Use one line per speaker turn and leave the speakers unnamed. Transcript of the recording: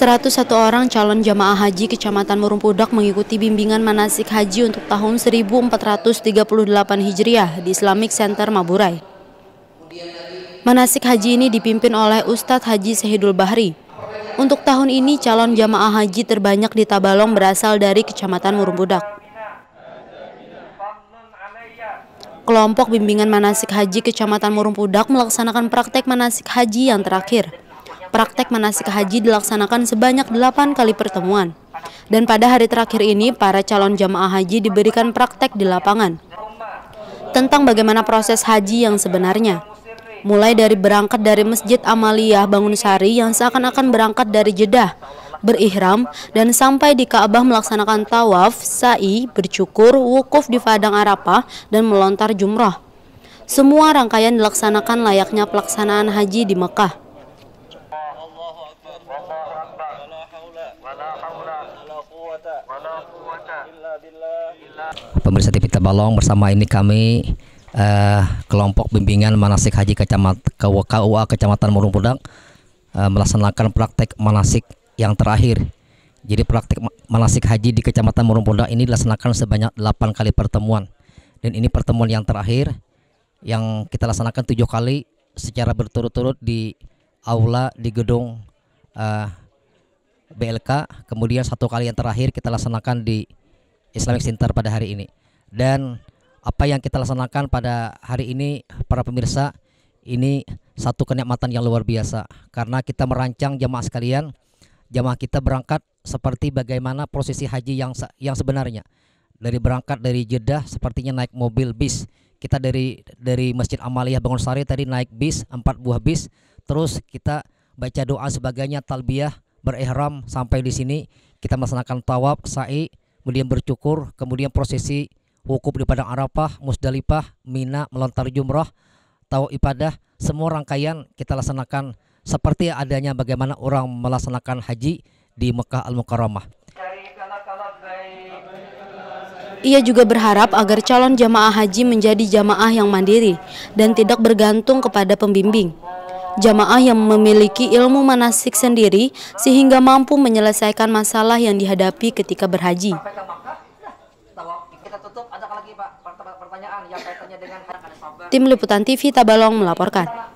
101 orang calon jamaah haji Kecamatan Murumpudak mengikuti bimbingan manasik haji untuk tahun 1438 Hijriah di Islamic Center Maburai. Manasik haji ini dipimpin oleh Ustadz Haji Sehidul Bahri. Untuk tahun ini calon jamaah haji terbanyak di Tabalong berasal dari Kecamatan Murumpudak. Kelompok bimbingan manasik haji Kecamatan Murumpudak melaksanakan praktek manasik haji yang terakhir. Praktek manasik haji dilaksanakan sebanyak 8 kali pertemuan. Dan pada hari terakhir ini, para calon jamaah haji diberikan praktek di lapangan tentang bagaimana proses haji yang sebenarnya. Mulai dari berangkat dari Masjid Amaliyah Sari yang seakan-akan berangkat dari Jeddah, berihram, dan sampai di kaabah melaksanakan tawaf, sa'i, bercukur, wukuf di Padang Arafah, dan melontar jumrah. Semua rangkaian dilaksanakan layaknya pelaksanaan haji di Mekah.
Pemirsa TV Tabalong bersama ini kami eh, kelompok bimbingan manasik haji kecamatan KUA Kecamatan Murung Pudak eh, melaksanakan praktek manasik yang terakhir. Jadi praktek manasik haji di Kecamatan Murung Pudak ini dilaksanakan sebanyak 8 kali pertemuan. Dan ini pertemuan yang terakhir yang kita laksanakan tujuh kali secara berturut-turut di aula di gedung eh, BLK, kemudian satu kali yang terakhir kita laksanakan di Islamic Center pada hari ini. Dan apa yang kita laksanakan pada hari ini para pemirsa ini satu kenikmatan yang luar biasa karena kita merancang jamaah sekalian jamaah kita berangkat seperti bagaimana prosesi haji yang yang sebenarnya dari berangkat dari Jeddah sepertinya naik mobil bis kita dari dari Masjid Amaliyah Sari, tadi naik bis empat buah bis terus kita baca doa sebagainya talbiyah berihram sampai di sini kita melaksanakan tawaf sa'i kemudian bercukur kemudian prosesi wukuf di padang Arafah Musdalifah Mina melontar jumrah tawaf ibadah semua rangkaian kita laksanakan seperti adanya bagaimana orang melaksanakan haji di Mekah Al-Mukarramah
ia juga berharap agar calon jamaah haji menjadi jamaah yang mandiri dan tidak bergantung kepada pembimbing. Jamaah yang memiliki ilmu manasik sendiri sehingga mampu menyelesaikan masalah yang dihadapi ketika berhaji. Tim Liputan TV Tabalong melaporkan.